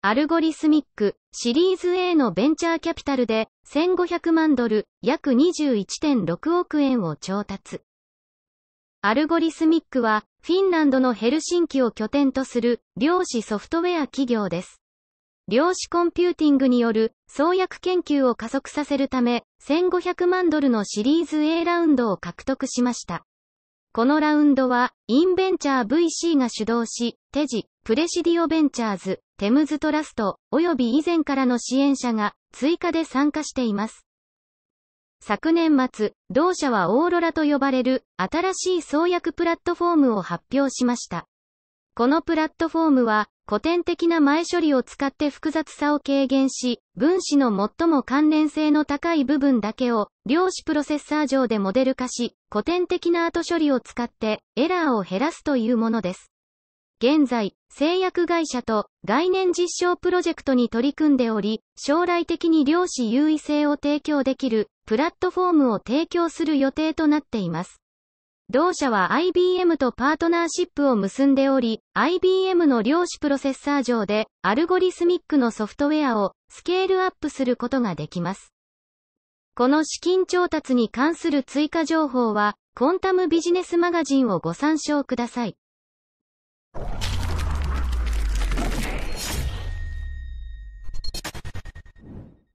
アルゴリスミック、シリーズ A のベンチャーキャピタルで、1500万ドル、約21.6億円を調達。アルゴリスミックは、フィンランドのヘルシンキを拠点とする、量子ソフトウェア企業です。量子コンピューティングによる、創薬研究を加速させるため、1500万ドルのシリーズ A ラウンドを獲得しました。このラウンドは、インベンチャー VC が主導し、テジ、プレシディオベンチャーズ、テムズトラスト、及び以前からの支援者が追加で参加しています。昨年末、同社はオーロラと呼ばれる新しい創薬プラットフォームを発表しました。このプラットフォームは古典的な前処理を使って複雑さを軽減し、分子の最も関連性の高い部分だけを量子プロセッサー上でモデル化し、古典的な後処理を使ってエラーを減らすというものです。現在、製薬会社と概念実証プロジェクトに取り組んでおり、将来的に量子優位性を提供できるプラットフォームを提供する予定となっています。同社は IBM とパートナーシップを結んでおり、IBM の量子プロセッサー上でアルゴリスミックのソフトウェアをスケールアップすることができます。この資金調達に関する追加情報は、コンタムビジネスマガジンをご参照ください。